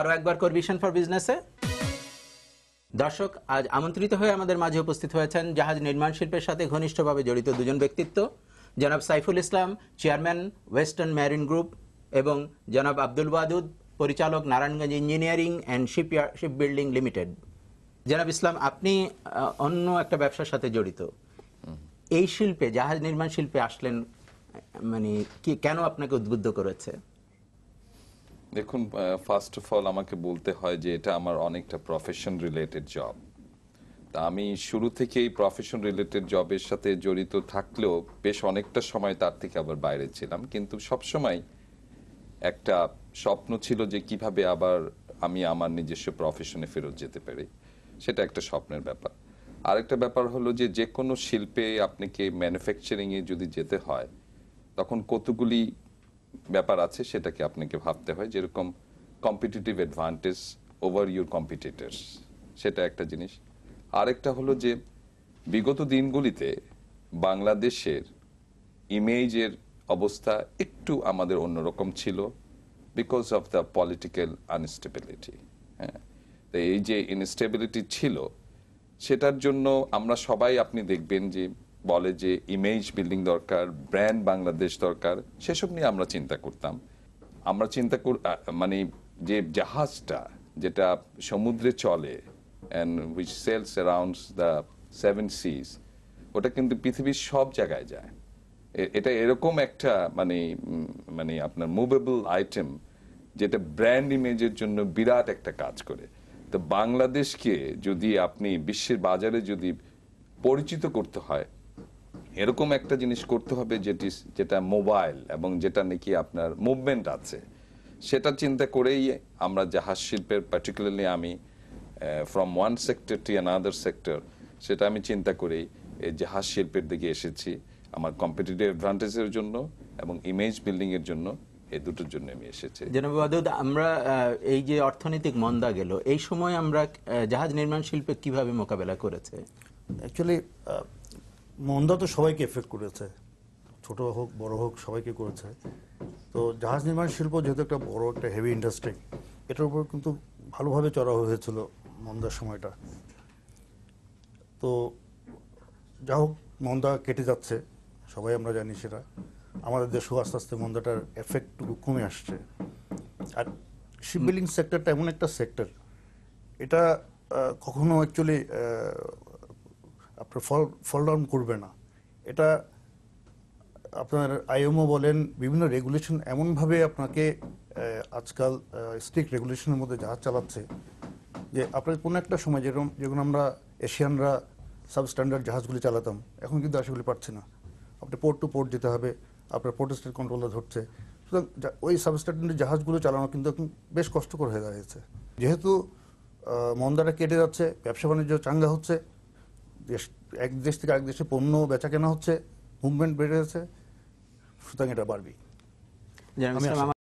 আরও একবার কর ভিশন ফর বিজনেসে দর্শক আজ আমন্ত্রিত হয়ে আমাদের মাঝে উপস্থিত হয়েছেন জাহাজ নির্মাণ শিল্পের সাথে ঘনিষ্ঠভাবে জড়িত দুজন ব্যক্তিত্ব জনাব Saiful Islam chairman western marine group এবং জনাব আব্দুল ওয়াদুদ পরিচালক Narayanganj engineering and shipyard ship building limited জনাব ইসলাম আপনি অন্য একটা ব্যবসার সাথে জড়িত এই শিল্পে জাহাজ নির্মাণ শিল্পে আসলেন মানে কি কেন আপনাকে উদ্বুদ্ধ করেছে দেখুন ফার্স্ট অফ অল আমাকে বলতে হয় যে এটা আমার অনেকটা প্রফেশন রিলেটেড জব তা আমি শুরু থেকেই প্রফেশন রিলেটেড জবের সাথে জড়িত থাকলেও বেশ অনেকটা সময় তার থেকে আবার বাইরে ছিলাম কিন্তু সবসময় একটা স্বপ্ন ছিল যে কিভাবে আবার আমি আমার নিজস্ব প্রফেশনে ফেরত যেতে পারি সেটা একটা স্বপ্নের ব্যাপার আরেকটা ব্যাপার হলো যে যে কোনো শিল্পে আপনাকে ম্যানুফ্যাকচারিংয়ে যদি যেতে হয় তখন কতগুলি ব্যাপার আছে সেটাকে আপনাকে ভাবতে হয় যেরকম competitive advantage over your competitors সেটা একটা জিনিস আরেকটা হলো যে বিগত দিনগুলিতে বাংলাদেশের ইমেজের অবস্থা একটু আমাদের অন্যরকম ছিল because of the political unstability হ্যাঁ এই যে ইনস্টেবিলিটি ছিল সেটার জন্য আমরা সবাই আপনি দেখবেন যে বলে যে ইমেজ বিল্ডিং দরকার ব্র্যান্ড বাংলাদেশ দরকার সেসব নিয়ে আমরা চিন্তা করতাম আমরা চিন্তা কর মানে যে জাহাজটা যেটা সমুদ্রে চলে and which sails around the seven seas ওটা কিন্তু পৃথিবীর সব জায়গায় যায় এটা এরকম একটা মানে মানে আপনার মুভেবল আইটেম যেটা ব্র্যান্ড ইমেজের জন্য বিরাট একটা কাজ করে তো বাংলাদেশকে যদি আপনি বিশ্বের বাজারে যদি পরিচিত করতে হয় এরকম একটা জিনিস করতে হবে যেটি যেটা মোবাইল এবং যেটা নাকি আপনার মুভমেন্ট আছে সেটা চিন্তা করেই আমরা জাহাজ শিল্পের পার্টিকুলারলি আমি from one sector to another sector সেটা আমি চিন্তা করেই এই জাহাজ শিল্পের দিকে এসেছি আমার কম্পিটিটিভ অ্যাডভান্টেজের জন্য এবং ইমেজ বিল্ডিংয়ের জন্য এই দুটোর জন্য আমি এসেছি জনাব আমরা এই যে অর্থনৈতিক মন্দা গেল এই সময় আমরা জাহাজ নির্মাণ শিল্পে কিভাবে মোকাবেলা করেছে অ্যাকচুয়ালি মন্দা তো সবাইকে এফেক্ট করেছে ছোট হোক বড় হোক সবাইকে করেছে তো জাহাজ নির্মাণ শিল্প যেহেতু একটা বড় একটা হেভি ইন্ডাস্ট্রি এটার উপর কিন্তু ভালোভাবে চড়া হয়েছিল মন্দার সময়টা তো যা হোক মন্দা কেটে যাচ্ছে সবাই আমরা জানি সেটা আমাদের দেশেও আস্তে আস্তে মন্দাটার এফেক্টটুকু কমে আসছে আর শিপ বিল্ডিং সেক্টরটা এমন একটা সেক্টর এটা কখনো অ্যাকচুয়ালি ফল ফল ডাউন করবে না এটা আপনার আইএমও বলেন বিভিন্ন রেগুলেশন এমনভাবে আপনাকে আজকাল স্ট্রিক্ট রেগুলেশনের মধ্যে জাহাজ চালাচ্ছে যে আপনার কোনো একটা সময় যেরকম যেগুলো আমরা এশিয়ানরা সাবস্ট্যান্ডার্ড জাহাজগুলি চালাতাম এখন কিন্তু সেগুলি পারছে না আপনি পোর্ট টু পোর্ট যেতে হবে আপনার পোর্ট স্টেট কন্ট্রোলে ধরছে সুতরাং ওই সাবস্ট্যান্ডার্ড জাহাজগুলো চালানো কিন্তু এখন বেশ কষ্টকর হয়ে দাঁড়িয়েছে যেহেতু মন্দাটা কেটে যাচ্ছে ব্যবসা বাণিজ্য চাঙ্গা হচ্ছে এক দেশ থেকে আরেক দেশে পণ্য বেচা কেনা হচ্ছে মুভমেন্ট বেড়ে যাচ্ছে সুতরাং এটা বাড়বেই